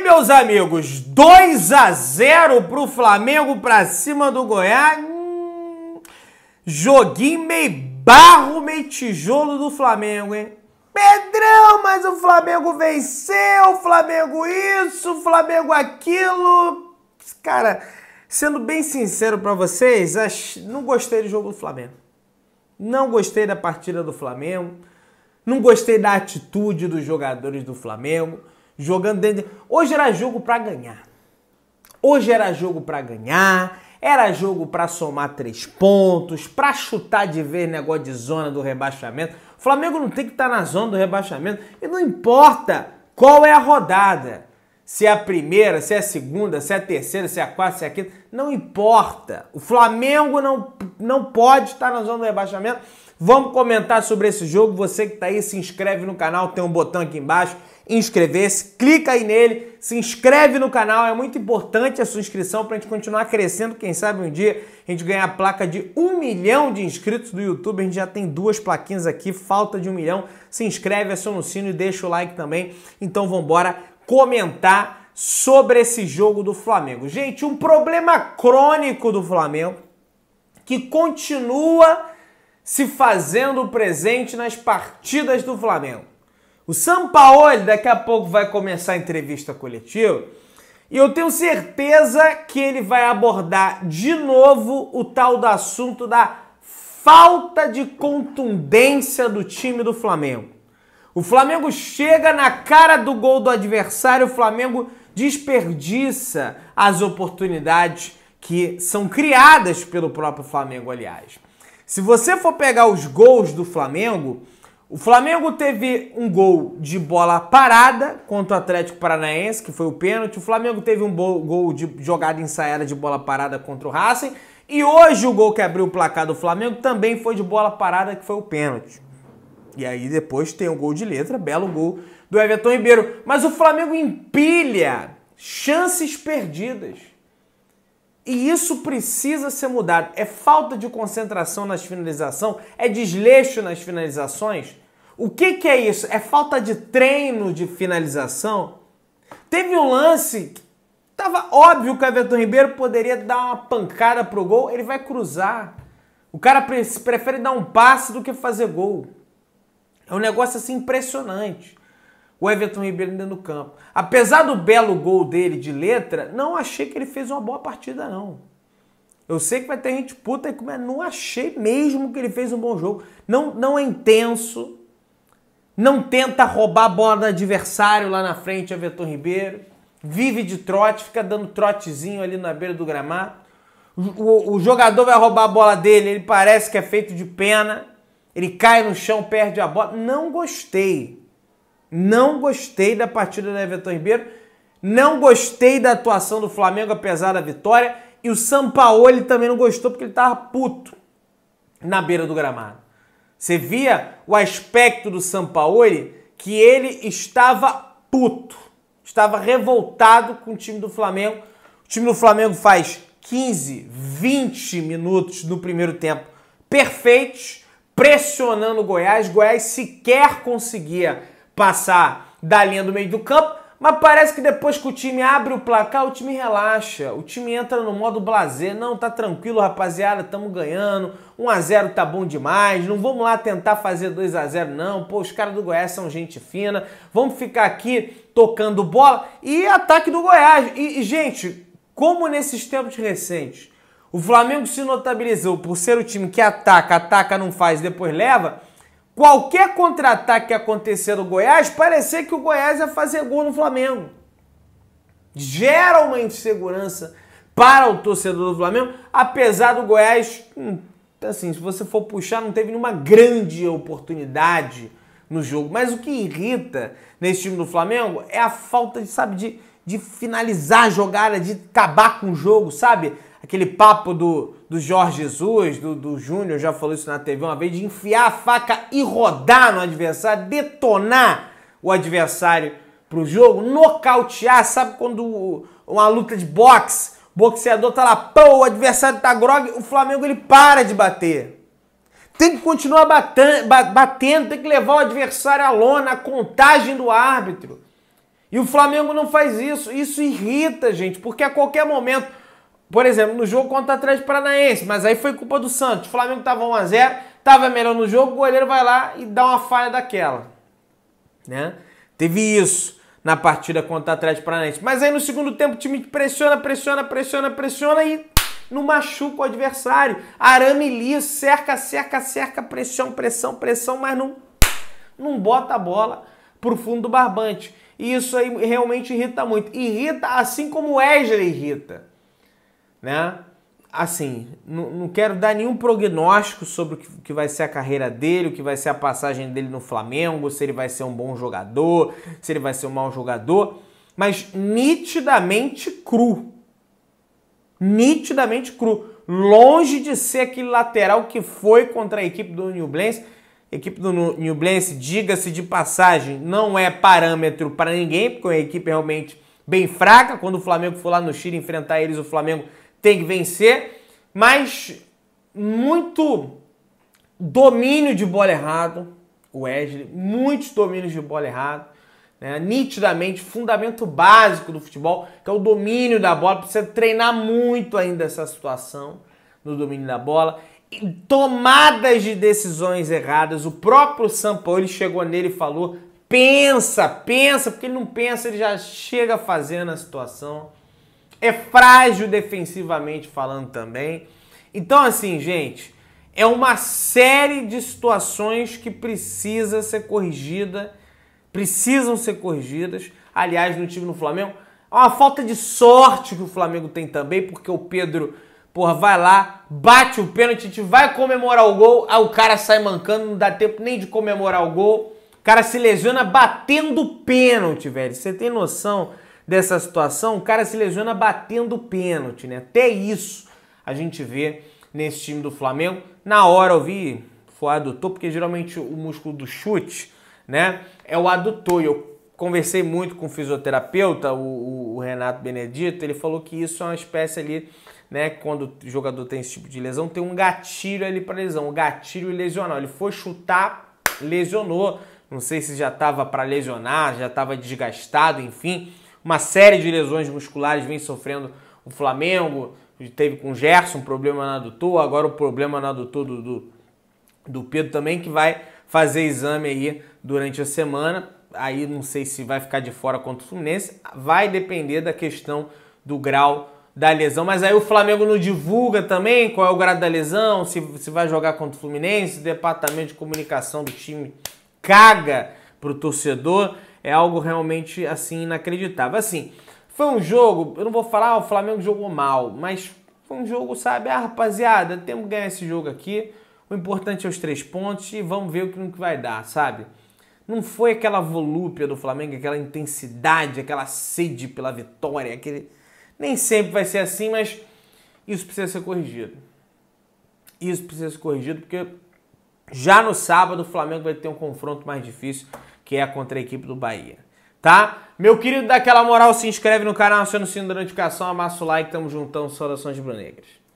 meus amigos, 2 a 0 pro Flamengo pra cima do Goiás. Hum, joguinho meio barro, meio tijolo do Flamengo, hein? Pedrão, mas o Flamengo venceu, o Flamengo isso, o Flamengo aquilo. Cara, sendo bem sincero para vocês, não gostei do jogo do Flamengo. Não gostei da partida do Flamengo. Não gostei da atitude dos jogadores do Flamengo jogando dentro. De... Hoje era jogo para ganhar. Hoje era jogo para ganhar, era jogo para somar três pontos, para chutar de vez negócio de zona do rebaixamento. O Flamengo não tem que estar tá na zona do rebaixamento e não importa qual é a rodada. Se é a primeira, se é a segunda, se é a terceira, se é a quarta, se é a quinta, não importa. O Flamengo não, não pode estar tá na zona do rebaixamento. Vamos comentar sobre esse jogo. Você que está aí, se inscreve no canal, tem um botão aqui embaixo inscrever-se, clica aí nele, se inscreve no canal, é muito importante a sua inscrição para a gente continuar crescendo, quem sabe um dia a gente ganhar a placa de um milhão de inscritos do YouTube, a gente já tem duas plaquinhas aqui, falta de um milhão, se inscreve, aciona o sino e deixa o like também, então vamos vambora comentar sobre esse jogo do Flamengo. Gente, um problema crônico do Flamengo que continua se fazendo presente nas partidas do Flamengo o Sampaoli daqui a pouco vai começar a entrevista coletiva e eu tenho certeza que ele vai abordar de novo o tal do assunto da falta de contundência do time do Flamengo. O Flamengo chega na cara do gol do adversário, o Flamengo desperdiça as oportunidades que são criadas pelo próprio Flamengo, aliás. Se você for pegar os gols do Flamengo, o Flamengo teve um gol de bola parada contra o Atlético Paranaense, que foi o pênalti. O Flamengo teve um gol de jogada ensaiada de bola parada contra o Racing. E hoje o gol que abriu o placar do Flamengo também foi de bola parada, que foi o pênalti. E aí depois tem o gol de letra, belo gol do Everton Ribeiro. Mas o Flamengo empilha chances perdidas. E isso precisa ser mudado. É falta de concentração nas finalizações? É desleixo nas finalizações? O que, que é isso? É falta de treino de finalização? Teve um lance que tava óbvio que o Everton Ribeiro poderia dar uma pancada pro gol, ele vai cruzar. O cara pre prefere dar um passe do que fazer gol. É um negócio assim impressionante o Everton Ribeiro dentro do campo. Apesar do belo gol dele de letra, não achei que ele fez uma boa partida, não. Eu sei que vai ter gente puta, mas não achei mesmo que ele fez um bom jogo. Não, não é intenso, não tenta roubar a bola do adversário lá na frente, Everton Ribeiro. Vive de trote, fica dando trotezinho ali na beira do gramado. O, o jogador vai roubar a bola dele, ele parece que é feito de pena. Ele cai no chão, perde a bola. Não gostei. Não gostei da partida do Everton Ribeiro. Não gostei da atuação do Flamengo, apesar da vitória. E o Sampaoli também não gostou porque ele estava puto na beira do gramado. Você via o aspecto do Sampaoli que ele estava puto, estava revoltado com o time do Flamengo. O time do Flamengo faz 15, 20 minutos no primeiro tempo perfeitos, pressionando o Goiás. Goiás sequer conseguia passar da linha do meio do campo, mas parece que depois que o time abre o placar, o time relaxa, o time entra no modo blazer, não, tá tranquilo, rapaziada, tamo ganhando, 1 a 0 tá bom demais, não vamos lá tentar fazer 2 a 0 não, pô, os caras do Goiás são gente fina, vamos ficar aqui tocando bola e ataque do Goiás. E, e gente, como nesses tempos recentes, o Flamengo se notabilizou por ser o time que ataca, ataca, não faz, depois leva. Qualquer contra-ataque que acontecer no Goiás, parecer que o Goiás ia fazer gol no Flamengo. Gera uma insegurança para o torcedor do Flamengo, apesar do Goiás, hum, assim, se você for puxar, não teve nenhuma grande oportunidade no jogo. Mas o que irrita nesse time do Flamengo é a falta, de, sabe, de, de finalizar a jogada, de acabar com o jogo, sabe? Aquele papo do do Jorge Jesus, do, do Júnior, já falou isso na TV uma vez, de enfiar a faca e rodar no adversário, detonar o adversário pro jogo, nocautear, sabe quando uma luta de boxe, o boxeador tá lá, pô, o adversário tá grog, o Flamengo ele para de bater. Tem que continuar batendo, tem que levar o adversário à lona, a contagem do árbitro. E o Flamengo não faz isso. Isso irrita, gente, porque a qualquer momento por exemplo, no jogo contra o Atlético Paranaense, mas aí foi culpa do Santos. O Flamengo estava 1x0, estava melhor no jogo, o goleiro vai lá e dá uma falha daquela. Né? Teve isso na partida contra o Atlético Paranaense. Mas aí no segundo tempo o time pressiona, pressiona, pressiona, pressiona e não machuca o adversário. Arame liso, cerca, cerca, cerca, pressão, pressão, pressão, mas não, não bota a bola pro fundo do barbante. E isso aí realmente irrita muito. Irrita assim como o Wesley irrita né? Assim, não, não quero dar nenhum prognóstico sobre o que, vai ser a carreira dele, o que vai ser a passagem dele no Flamengo, se ele vai ser um bom jogador, se ele vai ser um mau jogador, mas nitidamente cru. Nitidamente cru. Longe de ser aquele lateral que foi contra a equipe do New Blance equipe do New Blance, diga-se de passagem, não é parâmetro para ninguém, porque é uma equipe realmente bem fraca. Quando o Flamengo for lá no Chile enfrentar eles, o Flamengo tem que vencer, mas muito domínio de bola errado, o Wesley, muitos domínios de bola errado, né? nitidamente, fundamento básico do futebol, que é o domínio da bola, precisa treinar muito ainda essa situação no domínio da bola, e tomadas de decisões erradas, o próprio Sampaoli chegou nele e falou, pensa, pensa, porque ele não pensa, ele já chega fazendo a situação, é frágil defensivamente falando também. Então, assim, gente, é uma série de situações que precisa ser corrigida, precisam ser corrigidas. Aliás, no time do Flamengo, é uma falta de sorte que o Flamengo tem também, porque o Pedro, porra, vai lá, bate o pênalti, a gente vai comemorar o gol, aí o cara sai mancando, não dá tempo nem de comemorar o gol. O cara se lesiona batendo pênalti, velho. Você tem noção? dessa situação, o cara se lesiona batendo pênalti, né? Até isso a gente vê nesse time do Flamengo. Na hora eu vi foi adutor, porque geralmente o músculo do chute, né, é o adutor. Eu conversei muito com o fisioterapeuta, o, o, Renato Benedito, ele falou que isso é uma espécie ali, né, quando o jogador tem esse tipo de lesão, tem um gatilho ali para lesão, um gatilho lesional. Ele foi chutar, lesionou. Não sei se já estava para lesionar, já estava desgastado, enfim. Uma série de lesões musculares vem sofrendo o Flamengo, teve com o Gerson um problema na adutor, agora o problema na adutor do, do, do Pedro também, que vai fazer exame aí durante a semana. Aí não sei se vai ficar de fora contra o Fluminense, vai depender da questão do grau da lesão, mas aí o Flamengo não divulga também qual é o grau da lesão, se, se vai jogar contra o Fluminense, o departamento de comunicação do time caga para o torcedor é algo realmente assim inacreditável. Assim, foi um jogo, eu não vou falar ah, o Flamengo jogou mal, mas foi um jogo, sabe, ah, rapaziada, temos que ganhar esse jogo aqui. O importante é os três pontos e vamos ver o que vai dar, sabe? Não foi aquela volúpia do Flamengo, aquela intensidade, aquela sede pela vitória, aquele nem sempre vai ser assim, mas isso precisa ser corrigido. Isso precisa ser corrigido porque já no sábado o Flamengo vai ter um confronto mais difícil que é contra a equipe do Bahia. Tá? Meu querido, dá aquela moral, se inscreve no canal, aciona o sino da notificação, amassa o like, tamo juntão, saudações brunegras.